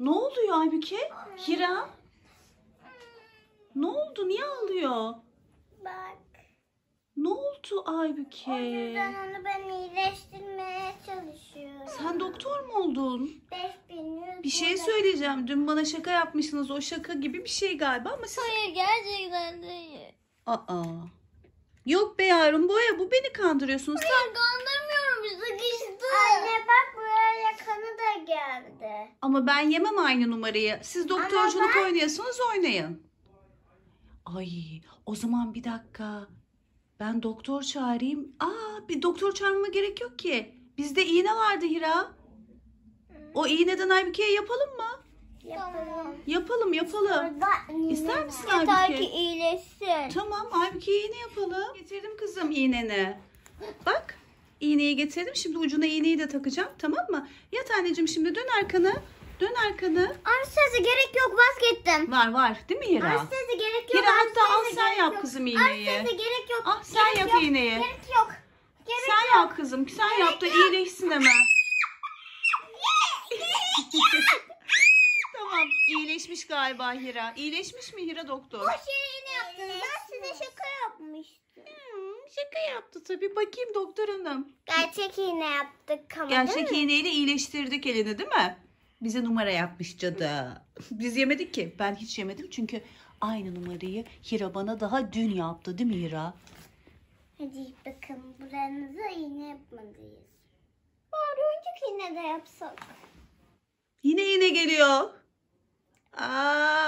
Ne oluyor Aybüke? Hira? Ne oldu? Niye ağlıyor? Bak. Ne oldu Aybüke? O yüzden onu ben iyileştirmeye çalışıyorum. Sen doktor mu oldun? 5100. Bir şey söyleyeceğim. Dün bana şaka yapmışsınız. O şaka gibi bir şey galiba ama siz... Hayır gerçekten değil. Aa. Yok be yavrum ya bu beni kandırıyorsunuz. Hayır, Sen... Ama ben yemem aynı numarayı. Siz doktorculuk ben- oynuyorsunuz oynayın. Ay o zaman bir dakika. Ben doktor çağırayım. Aa bir doktor çağırmama gerek yok ki. Bizde iğne vardı Hira. O iğneden Aybüke'ye yapalım mı? Yapalım. Yapalım yapalım. İster misin Yeter ki iyileşsin. Tamam Aybüke'ye iğne yapalım. Getirdim kızım iğneni. Bak iğneyi getirdim. Şimdi ucuna iğneyi de takacağım. Tamam mı? Yat anneciğim şimdi dön arkana. Dön arkanı. Anestezi gerek yok vazgeçtim. Var var değil mi Hira? Anestezi gerek yok. Hira, hatta al sen yap yok. kızım iğneyi. Anestezi gerek yok. Ah, sen gerek yap yok. iğneyi. Gerek yok. Gerek sen yok. yap kızım. Sen gerek yap da yok. iyileşsin hemen. tamam iyileşmiş galiba Hira. İyileşmiş mi Hira doktor? Boş yere iğne yaptınız. Ben size şaka yapmıştım. Şaka yaptı tabii. Bakayım doktor hanım. Gerçek iğne yaptık ama Gerçek iğneyle iyileştirdik elini değil mi? Bize numara yapmış cadı. Biz yemedik ki. Ben hiç yemedim çünkü aynı numarayı Hira bana daha dün yaptı değil mi Hira? Hadi bakın buranıza iğne yapmalıyız. Bari önceki iğne de yapsak. Yine iğne geliyor. Aa,